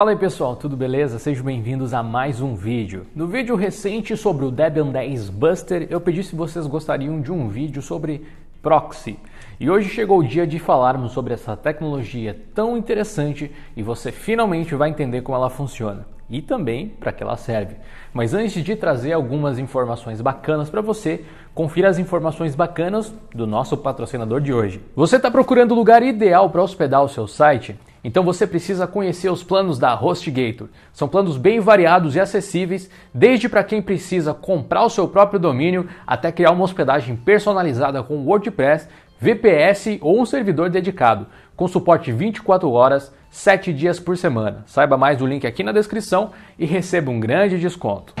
Fala aí pessoal, tudo beleza? Sejam bem-vindos a mais um vídeo. No vídeo recente sobre o Debian 10 Buster, eu pedi se vocês gostariam de um vídeo sobre proxy. E hoje chegou o dia de falarmos sobre essa tecnologia tão interessante e você finalmente vai entender como ela funciona e também para que ela serve. Mas antes de trazer algumas informações bacanas para você, confira as informações bacanas do nosso patrocinador de hoje. Você está procurando o lugar ideal para hospedar o seu site? Então você precisa conhecer os planos da HostGator. São planos bem variados e acessíveis, desde para quem precisa comprar o seu próprio domínio até criar uma hospedagem personalizada com WordPress, VPS ou um servidor dedicado, com suporte 24 horas, 7 dias por semana. Saiba mais do link aqui na descrição e receba um grande desconto.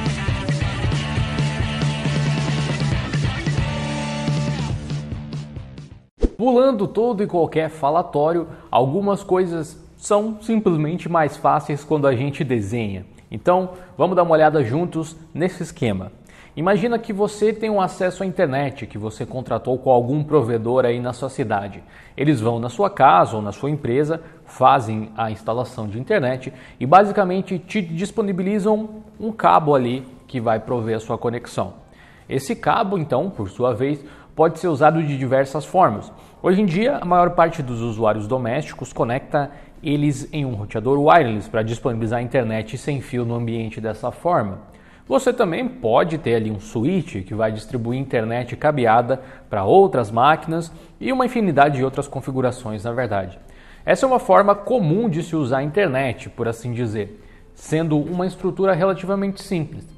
Pulando todo e qualquer falatório, algumas coisas são simplesmente mais fáceis quando a gente desenha. Então, vamos dar uma olhada juntos nesse esquema. Imagina que você tem um acesso à internet que você contratou com algum provedor aí na sua cidade. Eles vão na sua casa ou na sua empresa, fazem a instalação de internet e basicamente te disponibilizam um cabo ali que vai prover a sua conexão. Esse cabo, então, por sua vez, pode ser usado de diversas formas. Hoje em dia, a maior parte dos usuários domésticos conecta eles em um roteador wireless para disponibilizar a internet sem fio no ambiente dessa forma. Você também pode ter ali um switch que vai distribuir internet cabeada para outras máquinas e uma infinidade de outras configurações, na verdade. Essa é uma forma comum de se usar a internet, por assim dizer, sendo uma estrutura relativamente simples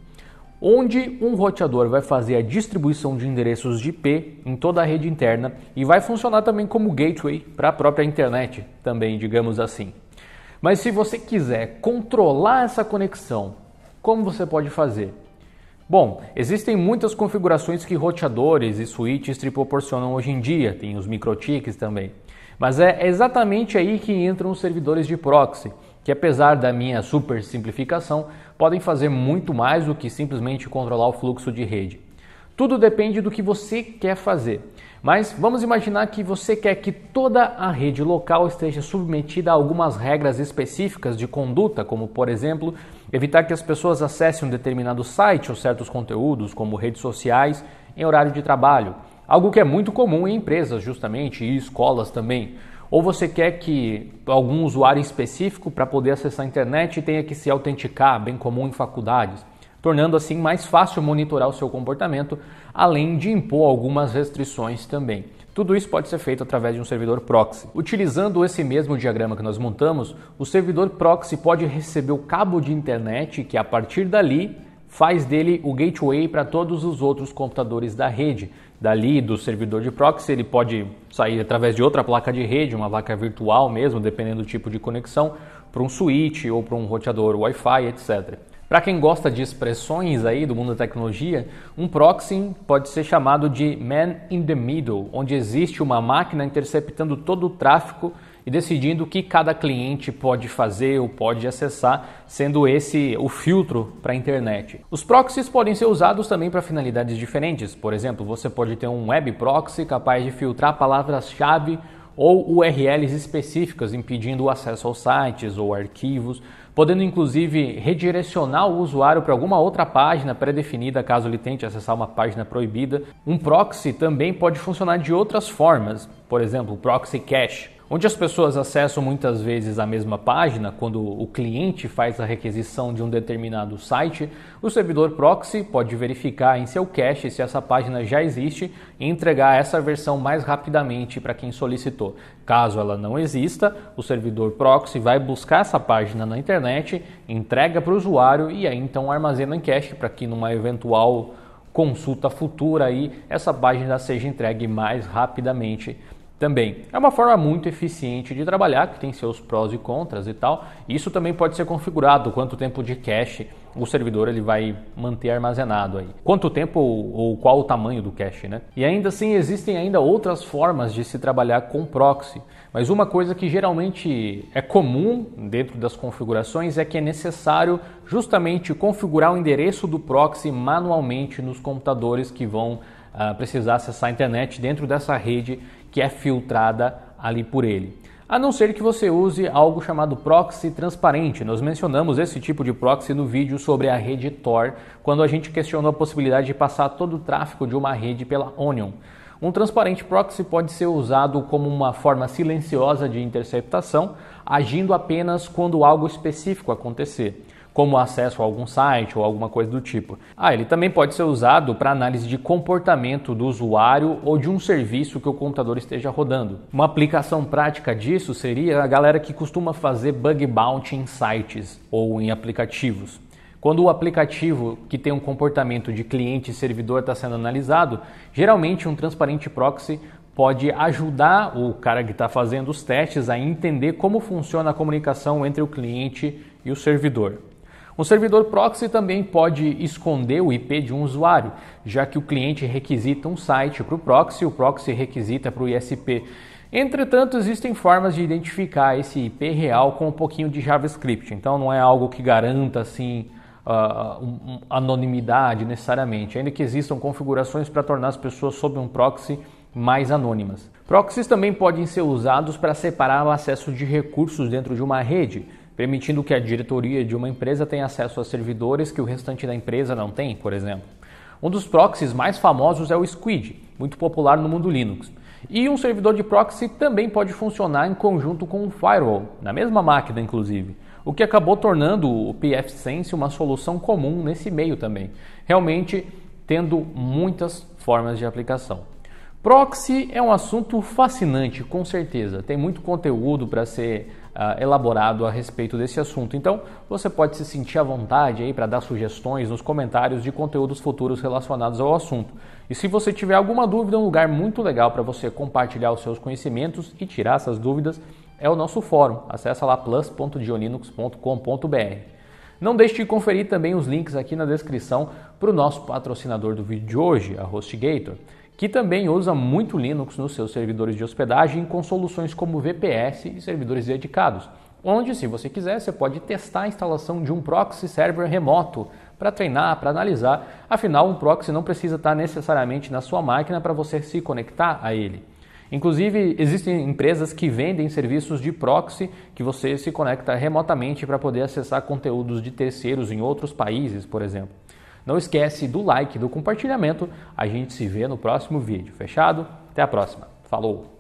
onde um roteador vai fazer a distribuição de endereços de IP em toda a rede interna e vai funcionar também como gateway para a própria internet, também, digamos assim. Mas se você quiser controlar essa conexão, como você pode fazer? Bom, existem muitas configurações que roteadores e switches te proporcionam hoje em dia, tem os microtiques também. Mas é exatamente aí que entram os servidores de proxy que apesar da minha super simplificação, podem fazer muito mais do que simplesmente controlar o fluxo de rede. Tudo depende do que você quer fazer. Mas vamos imaginar que você quer que toda a rede local esteja submetida a algumas regras específicas de conduta, como por exemplo, evitar que as pessoas acessem um determinado site ou certos conteúdos, como redes sociais, em horário de trabalho. Algo que é muito comum em empresas, justamente, e escolas também ou você quer que algum usuário específico para poder acessar a internet tenha que se autenticar, bem comum em faculdades, tornando assim mais fácil monitorar o seu comportamento, além de impor algumas restrições também. Tudo isso pode ser feito através de um servidor proxy. Utilizando esse mesmo diagrama que nós montamos, o servidor proxy pode receber o cabo de internet que a partir dali faz dele o gateway para todos os outros computadores da rede. Dali do servidor de proxy, ele pode sair através de outra placa de rede, uma vaca virtual mesmo, dependendo do tipo de conexão, para um switch ou para um roteador Wi-Fi, etc. Para quem gosta de expressões aí do mundo da tecnologia, um proxy pode ser chamado de man in the middle, onde existe uma máquina interceptando todo o tráfego e decidindo o que cada cliente pode fazer ou pode acessar, sendo esse o filtro para a internet. Os proxies podem ser usados também para finalidades diferentes. Por exemplo, você pode ter um web proxy capaz de filtrar palavras-chave ou URLs específicas, impedindo o acesso aos sites ou arquivos podendo inclusive redirecionar o usuário para alguma outra página pré-definida caso ele tente acessar uma página proibida. Um proxy também pode funcionar de outras formas, por exemplo, proxy cache, onde as pessoas acessam muitas vezes a mesma página, quando o cliente faz a requisição de um determinado site, o servidor proxy pode verificar em seu cache se essa página já existe e entregar essa versão mais rapidamente para quem solicitou. Caso ela não exista, o servidor proxy vai buscar essa página na internet, entrega para o usuário e aí então armazena em cache para que numa eventual consulta futura aí essa página seja entregue mais rapidamente também. É uma forma muito eficiente de trabalhar, que tem seus prós e contras e tal. Isso também pode ser configurado, quanto tempo de cache o servidor ele vai manter armazenado aí. Quanto tempo ou, ou, qual o tamanho do cache, né? E ainda assim existem ainda outras formas de se trabalhar com proxy, mas uma coisa que geralmente é comum dentro das configurações é que é necessário justamente configurar o endereço do proxy manualmente nos computadores que vão ah, precisar acessar a internet dentro dessa rede que é filtrada ali por ele a não ser que você use algo chamado proxy transparente. Nós mencionamos esse tipo de proxy no vídeo sobre a rede Tor, quando a gente questionou a possibilidade de passar todo o tráfego de uma rede pela Onion. Um transparente proxy pode ser usado como uma forma silenciosa de interceptação, agindo apenas quando algo específico acontecer como acesso a algum site ou alguma coisa do tipo. Ah, ele também pode ser usado para análise de comportamento do usuário ou de um serviço que o computador esteja rodando. Uma aplicação prática disso seria a galera que costuma fazer bug bounty em sites ou em aplicativos. Quando o aplicativo que tem um comportamento de cliente e servidor está sendo analisado, geralmente um transparente proxy pode ajudar o cara que está fazendo os testes a entender como funciona a comunicação entre o cliente e o servidor. Um servidor proxy também pode esconder o IP de um usuário, já que o cliente requisita um site para o proxy, o proxy requisita para o ISP. Entretanto, existem formas de identificar esse IP real com um pouquinho de JavaScript, então não é algo que garanta assim uh, um, anonimidade necessariamente, ainda que existam configurações para tornar as pessoas sob um proxy mais anônimas. Proxies também podem ser usados para separar o acesso de recursos dentro de uma rede permitindo que a diretoria de uma empresa tenha acesso a servidores que o restante da empresa não tem, por exemplo. Um dos proxies mais famosos é o Squid, muito popular no mundo Linux. E um servidor de proxy também pode funcionar em conjunto com um firewall, na mesma máquina inclusive, o que acabou tornando o pfSense uma solução comum nesse meio também, realmente tendo muitas formas de aplicação. Proxy é um assunto fascinante, com certeza. Tem muito conteúdo para ser uh, elaborado a respeito desse assunto. Então, você pode se sentir à vontade aí para dar sugestões nos comentários de conteúdos futuros relacionados ao assunto. E se você tiver alguma dúvida, um lugar muito legal para você compartilhar os seus conhecimentos e tirar essas dúvidas é o nosso fórum. Acesse lá plus.diolinux.com.br. Não deixe de conferir também os links aqui na descrição para o nosso patrocinador do vídeo de hoje, a HostGator, que também usa muito Linux nos seus servidores de hospedagem com soluções como VPS e servidores dedicados, onde, se você quiser, você pode testar a instalação de um proxy server remoto para treinar, para analisar. Afinal, um proxy não precisa estar necessariamente na sua máquina para você se conectar a ele. Inclusive, existem empresas que vendem serviços de proxy que você se conecta remotamente para poder acessar conteúdos de terceiros em outros países, por exemplo. Não esquece do like, do compartilhamento. A gente se vê no próximo vídeo. Fechado? Até a próxima. Falou!